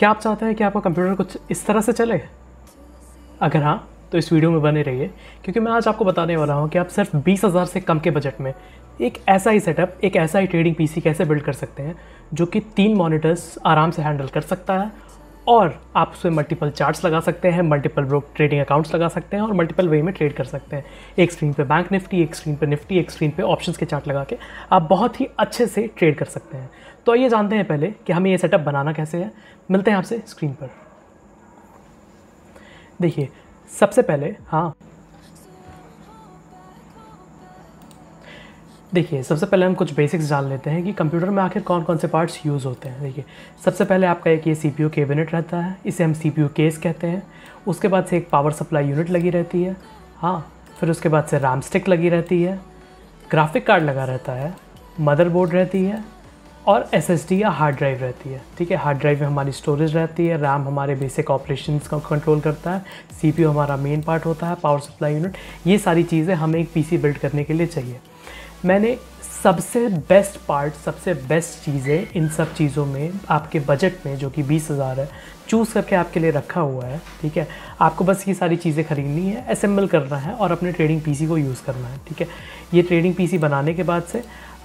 क्या आप चाहते हैं कि आपका कंप्यूटर कुछ इस तरह से चले अगर हाँ तो इस वीडियो में बने रहिए क्योंकि मैं आज आपको बताने वाला हूँ कि आप सिर्फ बीस हज़ार से कम के बजट में एक ऐसा ही सेटअप एक ऐसा ही ट्रेडिंग पीसी कैसे बिल्ड कर सकते हैं जो कि तीन मॉनिटर्स आराम से हैंडल कर सकता है और आप उसमें मल्टीपल चार्ट्स लगा सकते हैं मल्टीपल ब्रोक ट्रेडिंग अकाउंट्स लगा सकते हैं और मल्टीपल वे में ट्रेड कर सकते हैं एक स्क्रीन पे बैंक निफ्टी एक स्क्रीन पे निफ्टी एक स्क्रीन पे ऑप्शंस के चार्ट लगा के आप बहुत ही अच्छे से ट्रेड कर सकते हैं तो आइए जानते हैं पहले कि हमें ये सेटअप बनाना कैसे है मिलते हैं आपसे स्क्रीन पर देखिए सबसे पहले हाँ देखिए सबसे पहले हम कुछ बेसिक्स जान लेते हैं कि कंप्यूटर में आखिर कौन कौन से पार्ट्स यूज़ होते हैं देखिए सबसे पहले आपका एक ये सी पी कैबिनेट रहता है इसे हम सी पी केस कहते हैं उसके बाद से एक पावर सप्लाई यूनिट लगी रहती है हाँ फिर उसके बाद से राम स्टिक लगी रहती है ग्राफिक कार्ड लगा रहता है मदरबोर्ड रहती है और एस या हार्ड ड्राइव रहती है ठीक है हार्ड ड्राइव में हमारी स्टोरेज रहती है रैम हमारे बेसिक ऑपरेशन को कंट्रोल करता है सी हमारा मेन पार्ट होता है पावर सप्लाई यूनिट ये सारी चीज़ें हमें एक पी बिल्ड करने के लिए चाहिए मैंने सबसे बेस्ट पार्ट सबसे बेस्ट चीज़ें इन सब चीज़ों में आपके बजट में जो कि बीस हज़ार है चूज़ करके आपके लिए रखा हुआ है ठीक है आपको बस ये सारी चीज़ें खरीदनी है असेंबल करना है और अपने ट्रेडिंग पीसी को यूज़ करना है ठीक है ये ट्रेडिंग पीसी बनाने के बाद से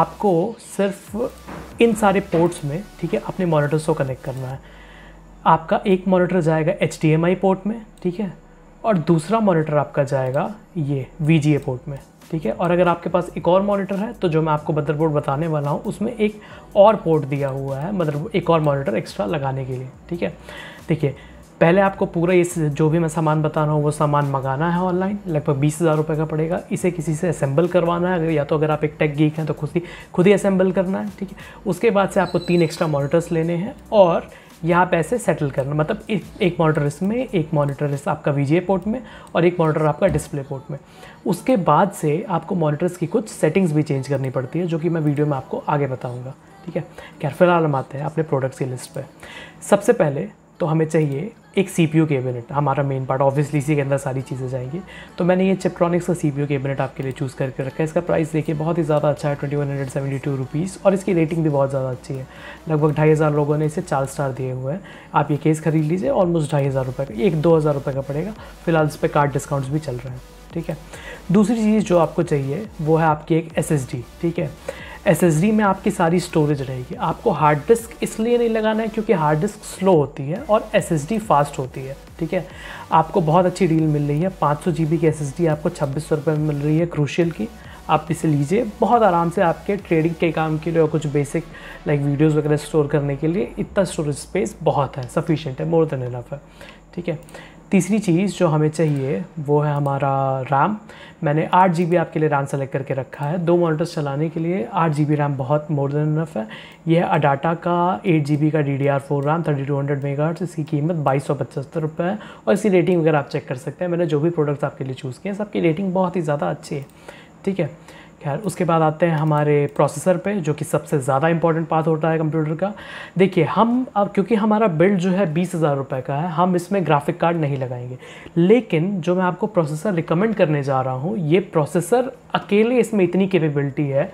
आपको सिर्फ इन सारे पोर्ट्स में ठीक है अपने मॉनिटर्स को कनेक्ट करना है आपका एक मॉनिटर जाएगा एच पोर्ट में ठीक है और दूसरा मॉनिटर आपका जाएगा ये वी पोर्ट में ठीक है और अगर आपके पास एक और मॉनिटर है तो जो मैं आपको मदरबोर्ड बताने वाला हूँ उसमें एक और पोर्ट दिया हुआ है मदर एक और मॉनिटर एक्स्ट्रा लगाने के लिए ठीक है देखिए पहले आपको पूरा ये जो भी मैं सामान बता रहा हूँ वो सामान मंगाना है ऑनलाइन लगभग बीस हज़ार रुपये का पड़ेगा इसे किसी से असेंबल करवाना है अगर या तो अगर आप एक टेक गीक हैं तो खुद ही खुद ही असेंबल करना है ठीक है उसके बाद से आपको तीन एक्स्ट्रा मॉनिटर्स लेने हैं और यहाँ पैसे सेटल करना मतलब एक एक मॉनिटर इसमें एक मॉनिटर इस आपका वी पोर्ट में और एक मॉनिटर आपका डिस्प्ले पोर्ट में उसके बाद से आपको मॉनिटर्स की कुछ सेटिंग्स भी चेंज करनी पड़ती है जो कि मैं वीडियो में आपको आगे बताऊँगा ठीक है खैर फिलहाल हम आते हैं अपने प्रोडक्ट्स की लिस्ट पर सबसे पहले तो हमें चाहिए एक सी पी यू कैबिनेट हमारा मेन पार्ट ऑब्वियसली इसी के अंदर सारी चीज़ें जाएंगी तो मैंने ये चिप्ट्रॉनिक्स का सी पी यू कैबिनेट आपके लिए चूज़ करके रखा है इसका प्राइस देखिए बहुत ही ज़्यादा अच्छा है twenty one hundred seventy two rupees और इसकी रेटिंग भी बहुत ज़्यादा अच्छी है लगभग ढाई हज़ार लोगों ने इसे चार स्टार दिए हुए हैं आप ये केस खरीद लीजिए ऑलमोस्ट ढाई हज़ार रुपये का एक दो हज़ार रुपये का पड़ेगा फिलहाल इस पर कार्ड डिस्काउंट्स भी चल रहे हैं ठीक है दूसरी चीज़ जो आपको चाहिए वो है आपकी एक एस एस डी ठीक है एस में आपकी सारी स्टोरेज रहेगी आपको हार्ड डिस्क इसलिए नहीं लगाना है क्योंकि हार्ड डिस्क स्लो होती है और एस फास्ट होती है ठीक है आपको बहुत अच्छी डील मिल रही है पाँच सौ जी की एस आपको छब्बीस सौ में मिल रही है क्रूशियल की आप इसे लीजिए बहुत आराम से आपके ट्रेडिंग के काम के लिए और कुछ बेसिक लाइक वीडियोस वगैरह स्टोर करने के लिए इतना स्टोरेज स्पेस बहुत है सफिशेंट है मोर देन इनफ है ठीक है तीसरी चीज़ जो हमें चाहिए वो है हमारा रैम मैंने आठ जी बी आपके लिए रैम सेलेक्ट करके रखा है दो मॉनिटर्स चलाने के लिए आठ जी बी रैम बहुत मोर देन इनफ है यह अडाटा का एट जी बी का D D R four RAM thirty two hundred mega इसकी कीमत बाईस सौ पचहत्तर रुपये है और इसकी रेटिंग वगैरह आप चेक कर सकते हैं मैंने जो भी प्रोडक्ट्स आपके लिए चूज़ किए हैं सबकी रेटिंग बहुत ही ज़्यादा अच्छी है ठीक है खैर उसके बाद आते हैं हमारे प्रोसेसर पे जो कि सबसे ज़्यादा इंपॉर्टेंट पार्ट होता है कंप्यूटर का देखिए हम अब क्योंकि हमारा बिल्ड जो है बीस हज़ार रुपये का है हम इसमें ग्राफिक कार्ड नहीं लगाएंगे लेकिन जो मैं आपको प्रोसेसर रिकमेंड करने जा रहा हूँ ये प्रोसेसर अकेले इसमें इतनी कैपेबिलिटी है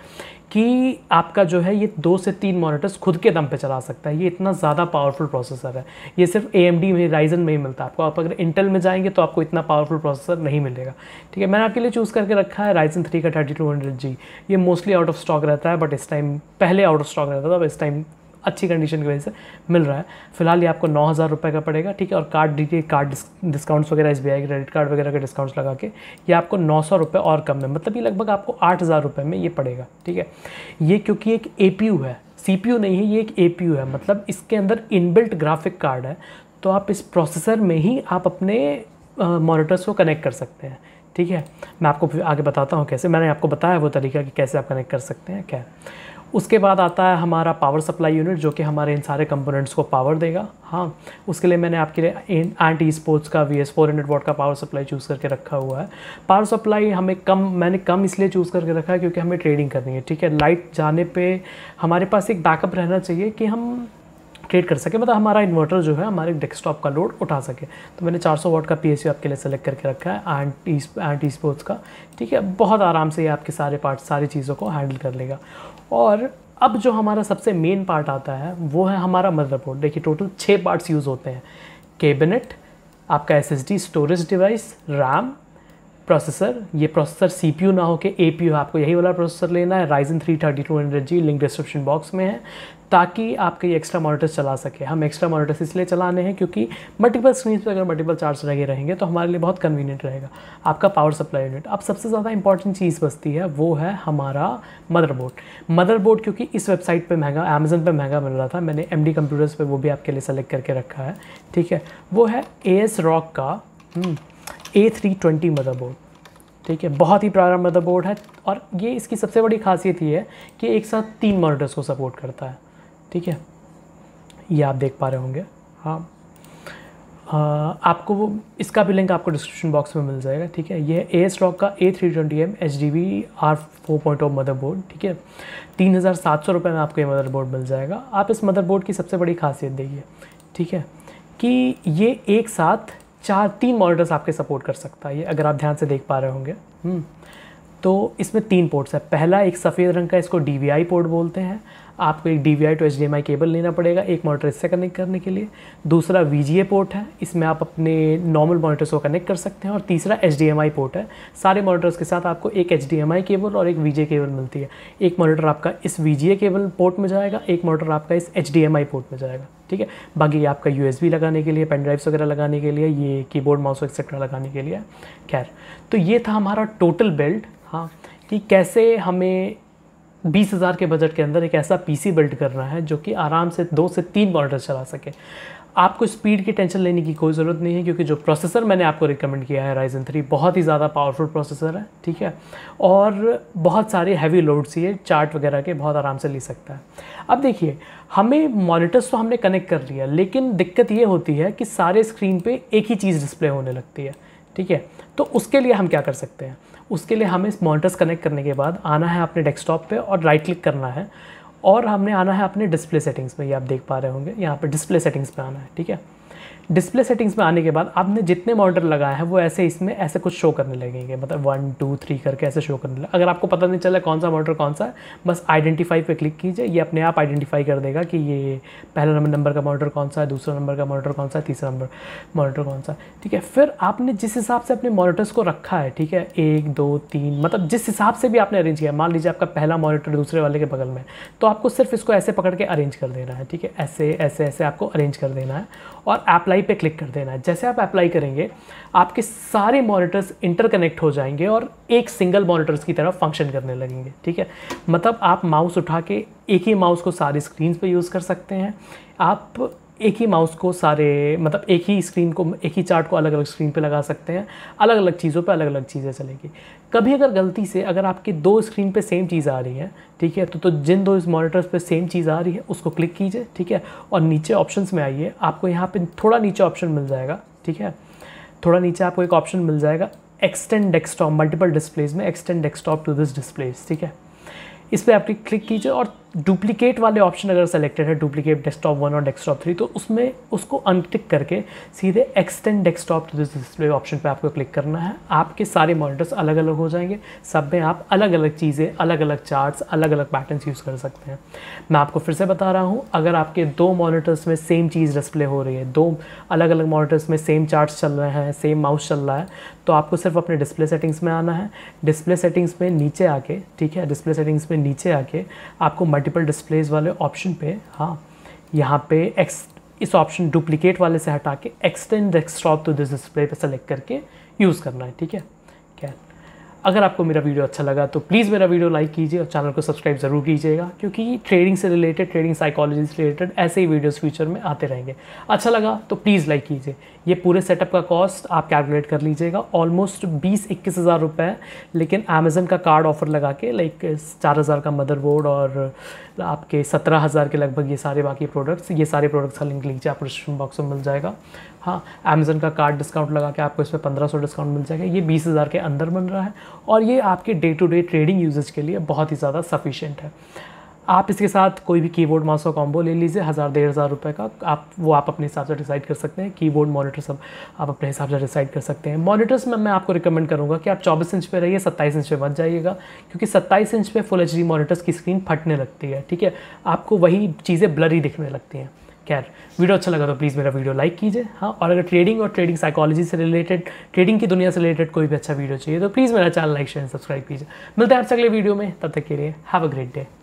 कि आपका जो है ये दो से तीन मॉनिटर्स खुद के दम पे चला सकता है ये इतना ज़्यादा पावरफुल प्रोसेसर है ये सिर्फ ए में राइजन में ही मिलता है आपको आप अगर इंटेल में जाएंगे तो आपको इतना पावरफुल प्रोसेसर नहीं मिलेगा ठीक है मैंने आपके लिए चूज़ करके रखा है राइजन थ्री का थर्टी टू हंड्रेड जी ये मोस्टली आउट ऑफ स्टॉक रहता है बट इस टाइम पहले आउट ऑफ स्टॉक रहता था बट इस टाइम अच्छी कंडीशन की वजह से मिल रहा है फिलहाल ये आपको नौ हज़ार रुपये का पड़ेगा ठीक है और कार्ड डी कार्ड डिस्काउंट्स वगैरह S B I credit card वगैरह के डिस्काउंट्स लगा के ये आपको नौ सौ रुपये और कम में मतलब ये लगभग आपको आठ हज़ार रुपये में ये पड़ेगा ठीक है ये क्योंकि एक ए पी यू है सी पी यू नहीं है ये एक ए पी यू है मतलब इसके अंदर इनबिल्ट ग्राफिक कार्ड है तो आप इस प्रोसेसर में ही आप अपने मॉनिटर्स को कनेक्ट कर सकते हैं ठीक है मैं आपको आगे बताता हूँ कैसे मैंने आपको बताया वो तरीका कि कैसे आप कनेक्ट कर सकते हैं क्या उसके बाद आता है हमारा पावर सप्लाई यूनिट जो कि हमारे इन सारे कंपोनेंट्स को पावर देगा हाँ उसके लिए मैंने आपके लिए एंटी स्पोर्ट्स का V S four hundred watt का पावर सप्लाई चूज़ करके रखा हुआ है पावर सप्लाई हमें कम मैंने कम इसलिए चूज़ करके रखा है क्योंकि हमें ट्रेडिंग करनी है ठीक है लाइट जाने पर हमारे पास एक बैकअप रहना चाहिए कि हम क्रिएट कर सके मतलब हमारा इन्वर्टर जो है हमारे डेस्कटॉप का लोड उठा सके तो मैंने 400 सौ का पी आपके लिए सेलेक्ट करके रखा है एंड ई स्पोर्ट्स का ठीक है बहुत आराम से ये आपके सारे पार्ट सारी चीज़ों को हैंडल कर लेगा और अब जो हमारा सबसे मेन पार्ट आता है वो है हमारा मदरबोर्ड देखिए टोटल छः पार्ट्स यूज़ होते हैं केबिनेट आपका S storage device RAM processor ये प्रोसेसर सी ना हो के ए है आपको यही वाला प्रोसेसर लेना है Ryzen three thirty two hundred G link description box में है ताकि आपके ये एक्स्ट्रा मॉनिटर्स चला सके हम एक्स्ट्रा मॉनिटर्स इसलिए चलाने हैं क्योंकि मल्टीपल स्क्रीन पर अगर मल्टीपल चार्ज लगे रहेंगे तो हमारे लिए बहुत कन्वीनियंट रहेगा आपका पावर सप्लाई यूनिट अब सबसे ज़्यादा इंपॉर्टेंट चीज़ बचती है वो है हमारा मदरबोर्ड मदरबोर्ड क्योंकि इस वेबसाइट पर महंगा अमेजन पर महंगा मिल रहा था मैंने एम डी कंप्यूटर्स पर वो भी आपके लिए सेलेक्ट करके रखा है ठीक है वो है ए एस रॉक का hmm, A three twenty motherboard ठीक है बहुत ही पुराना मदरबोर्ड है और ये इसकी सबसे बड़ी खासियत ये है कि एक साथ तीन मॉनिटर्स को सपोर्ट करता है ठीक है ये आप देख पा रहे होंगे हाँ आपको वो इसका भी लिंक आपको डिस्क्रिप्शन बॉक्स में मिल जाएगा ठीक है ये ए स्टॉक का A three twenty M H D V R four point O motherboard ठीक है तीन हज़ार सात सौ रुपये में आपको ये मदरबोर्ड मिल जाएगा आप इस मदरबोर्ड की सबसे बड़ी खासियत देखिए ठीक है कि ये एक साथ चार तीन मॉनिटर्स आपके सपोर्ट कर सकता है ये अगर आप ध्यान से देख पा रहे होंगे हम्म। तो इसमें तीन पोर्ट्स है पहला एक सफ़ेद रंग का इसको डी पोर्ट बोलते हैं आपको एक D V to H cable लेना पड़ेगा एक मॉनिटर इससे कनेक्ट करने के लिए दूसरा वी पोर्ट है इसमें आप अपने नॉर्मल मॉनिटर्स को कनेक्ट कर सकते हैं और तीसरा एच पोर्ट है सारे मोनिटर्स के साथ आपको एक एच केबल और एक वी केबल मिलती है एक मोनिटर आपका इस वी केबल पोर्ट में जाएगा एक मॉनिटर आपका इस एच पोर्ट में जाएगा ठीक है बाकी आपका यू लगाने के लिए पेन ड्राइव्स वगैरह लगाने के लिए ये कीबोर्ड माउस एक्सेट्रा लगाने के लिए खैर तो ये था हमारा टोटल बेल्ट हाँ कि कैसे हमें बीस हज़ार के बजट के अंदर एक ऐसा पीसी बिल्ड करना है जो कि आराम से दो से तीन मॉनिटर चला सके आपको स्पीड की टेंशन लेने की कोई ज़रूरत नहीं है क्योंकि जो प्रोसेसर मैंने आपको रिकमेंड किया है राइजन थ्री बहुत ही ज़्यादा पावरफुल प्रोसेसर है ठीक है और बहुत सारे हैवी लोड्स ये चार्ट वगैरह के बहुत आराम से ले सकता है अब देखिए हमें मॉनिटर्स तो हमने कनेक्ट कर लिया लेकिन दिक्कत ये होती है कि सारे स्क्रीन पर एक ही चीज़ डिस्प्ले होने लगती है ठीक है तो उसके लिए हम क्या कर सकते हैं उसके लिए हमें इस मॉनिटर्स कनेक्ट करने के बाद आना है अपने डेस्कटॉप पे और राइट क्लिक करना है और हमने आना है अपने डिस्प्ले सेटिंग्स में ये आप देख पा रहे होंगे यहाँ पे डिस्प्ले सेटिंग्स पे आना है ठीक है डिस्प्ले सेटिंग्स में आने के बाद आपने जितने मॉनिटर लगाए हैं वो ऐसे इसमें ऐसे कुछ शो करने लगेंगे मतलब वन टू थ्री करके ऐसे शो करने लगे अगर आपको पता नहीं चला कौन सा मॉनिटर कौन सा है बस आइडेंटिफाई पे क्लिक कीजिए ये अपने आप आइडेंटिफाई कर देगा कि ये पहला नंबर नंबर का मॉनिटर कौन सा है दूसरा नंबर का मॉनिटर कौन सा है तीसरा नंबर मॉनिटर कौन सा ठीक है फिर आपने जिस हिसाब से अपने मॉनिटर्स को रखा है ठीक है एक दो तीन मतलब जिस हिसाब से भी आपने अरेंज किया मान लीजिए आपका पहला मॉनिटर दूसरे वाले के बगल में तो आपको सिर्फ इसको ऐसे पकड़ के अरेंज कर देना है ठीक है ऐसे ऐसे ऐसे आपको अरेंज कर देना है और अप्लाई पे क्लिक कर देना है जैसे आप अप्लाई करेंगे आपके सारे मॉनिटर्स इंटरकनेक्ट हो जाएंगे और एक सिंगल मॉनिटर्स की तरह फंक्शन करने लगेंगे ठीक है मतलब आप माउस उठा के एक ही माउस को सारी स्क्रीन पर यूज़ कर सकते हैं आप एक ही माउस को सारे मतलब एक ही स्क्रीन को एक ही चार्ट को अलग अलग स्क्रीन पे लगा सकते हैं अलग अलग चीज़ों पे अलग अलग चीज़ें चलेंगी कभी अगर गलती से अगर आपके दो स्क्रीन पे सेम चीज़ आ रही है ठीक है तो तो जिन दो इस मॉनिटर्स पे सेम चीज़ आ रही है उसको क्लिक कीजिए ठीक है और नीचे ऑप्शन में आइए आपको यहाँ पर थोड़ा नीचे ऑप्शन मिल जाएगा ठीक है थोड़ा नीचे आपको एक ऑप्शन मिल जाएगा एक्सटेंड डेस्कटॉप मल्टीपल डिस्प्लेज में extend desktop to this displays ठीक है इस पर आप क्लिक कीजिए और डुप्लीकेट वाले ऑप्शन अगर सेलेक्टेड है डुप्लीकेट डेस्कटॉप वन और डेस्कटॉप थ्री तो उसमें उसको अनक्लिक करके सीधे extend desktop to this display option पे आपको क्लिक करना है आपके सारे मॉनिटर्स अलग अलग हो जाएंगे सब में आप अलग अलग चीज़ें अलग अलग चार्ट्स अलग अलग पैटर्न्स यूज़ कर सकते हैं मैं आपको फिर से बता रहा हूँ अगर आपके दो मॉनिटर्स में सेम चीज़ डिस्प्ले हो रही है दो अलग अलग मॉनिटर्स में सेम चार्ट्स चल रहे हैं सेम माउस चल रहा है तो आपको सिर्फ अपने डिस्प्ले सेटिंग्स में आना है डिस्प्ले सेटिंग्स में नीचे आके ठीक है डिस्प्ले सेटिंग्स में नीचे आके आपको मल्टीपल डिस्प्लेज वाले ऑप्शन पे हाँ यहाँ पे एक्स इस ऑप्शन डुप्लीकेट वाले से हटा के extend desktop to this display पे सेलेक्ट करके यूज़ करना है ठीक है अगर आपको मेरा वीडियो अच्छा लगा तो प्लीज़ मेरा वीडियो लाइक कीजिए और चैनल को सब्सक्राइब ज़रूर कीजिएगा क्योंकि ट्रेडिंग से रिलेटेड ट्रेडिंग साइकोलॉजी से रिलेटेड ऐसे ही वीडियोस फ्यूचर में आते रहेंगे अच्छा लगा तो प्लीज़ लाइक कीजिए ये पूरे सेटअप का कॉस्ट आप कैलकुलेट कर लीजिएगा ऑलमोस्ट बीस इक्कीस हज़ार रुपये लेकिन अमेजन का कार्ड ऑफर लगा के लाइक चार हज़ार का मदरबोर्ड और आपके सत्रह हज़ार के लगभग ये सारे बाकी प्रोडक्ट्स ये सारे प्रोडक्ट्स का लिंक लीजिए आप डिस्क्रिप्शन बॉक्स में मिल जाएगा हाँ अमेज़न का कार्ड डिस्काउंट लगा के आपको इस पर पंद्रह सौ डिस्काउंट मिल जाएगा ये बीस हज़ार के अंदर बन रहा है और ये आपके day to day trading usages के लिए बहुत ही ज़्यादा सफिशेंट है आप इसके साथ कोई भी कीबोर्ड माउस का कॉम्बो ले लीजिए हज़ार डेढ़ हज़ार रुपये का आप वो आप अपने हिसाब से डिसाइड कर सकते हैं कीबोर्ड मॉनिटर सब आप अपने हिसाब से डिसाइड कर सकते हैं मॉनिटर्स में मैं आपको रिकमेंड करूँगा कि आप चौबीस इंच पे रहिए सत्ताईस इंच पे मत जाइएगा क्योंकि सत्ताईस इंच पे फुल एच मॉनिटर्स की स्क्रीन फटने लगती है ठीक है आपको वही चीज़ें ब्लरी दिखने लगती हैं खैर वीडियो अच्छा लगा तो प्लीज़ मेरा वीडियो लाइक कीजिए हाँ और अगर ट्रेडिंग और ट्रेडिंग साइकोलॉजी से रिलेटेड ट्रेडिंग की दुनिया से रिलेटेड कोई भी अच्छा वीडियो चाहिए तो प्लीज़ मेरा चैनल लाइक शेयर सब्सक्राइब कीजिए मिलते हैं आपसे अगले वीडियो में तब तक के लिए हैव अ ग्रेट डे